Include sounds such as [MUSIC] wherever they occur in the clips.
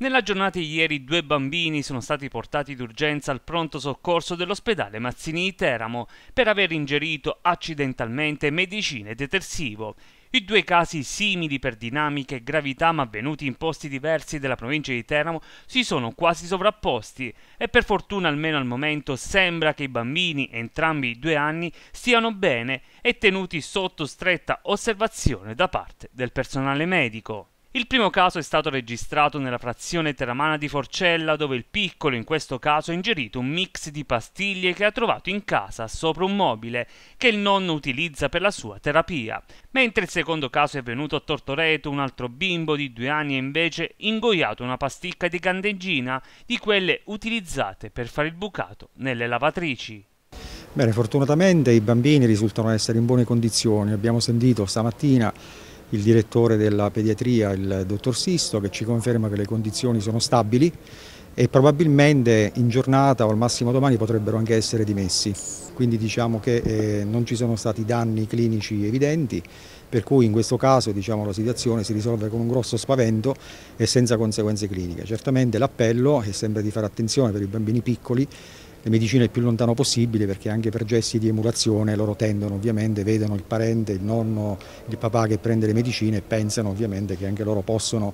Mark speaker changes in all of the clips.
Speaker 1: Nella giornata di ieri due bambini sono stati portati d'urgenza al pronto soccorso dell'ospedale Mazzini di Teramo per aver ingerito accidentalmente medicine detersivo. I due casi simili per dinamica e gravità ma avvenuti in posti diversi della provincia di Teramo si sono quasi sovrapposti e per fortuna almeno al momento sembra che i bambini, entrambi i due anni, stiano bene e tenuti sotto stretta osservazione da parte del personale medico. Il primo caso è stato registrato nella frazione teramana di Forcella, dove il piccolo in questo caso ha ingerito un mix di pastiglie che ha trovato in casa sopra un mobile che il nonno utilizza per la sua terapia. Mentre il secondo caso è avvenuto a Tortoreto, un altro bimbo di due anni ha invece ingoiato una pasticca di candeggina di quelle utilizzate per fare il bucato nelle lavatrici.
Speaker 2: Bene, fortunatamente i bambini risultano essere in buone condizioni. Abbiamo sentito stamattina il direttore della pediatria, il dottor Sisto, che ci conferma che le condizioni sono stabili e probabilmente in giornata o al massimo domani potrebbero anche essere dimessi. Quindi diciamo che eh, non ci sono stati danni clinici evidenti, per cui in questo caso diciamo, la situazione si risolve con un grosso spavento e senza conseguenze cliniche. Certamente l'appello è sempre di fare attenzione per i bambini piccoli le medicine il più lontano possibile perché anche per gesti di emulazione loro tendono ovviamente, vedono il parente, il nonno, il papà che prende le medicine e pensano ovviamente che anche loro possono,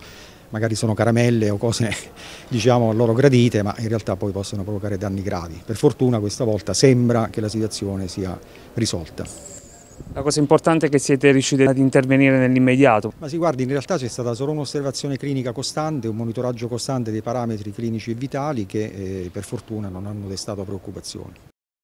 Speaker 2: magari sono caramelle o cose [LAUGHS] diciamo loro gradite, ma in realtà poi possono provocare danni gravi. Per fortuna questa volta sembra che la situazione sia risolta.
Speaker 1: La cosa importante è che siete riusciti ad intervenire nell'immediato. Ma sì, guardi, in realtà c'è stata solo un'osservazione
Speaker 2: clinica costante, un monitoraggio costante dei parametri clinici e vitali che eh, per fortuna non hanno destato preoccupazioni.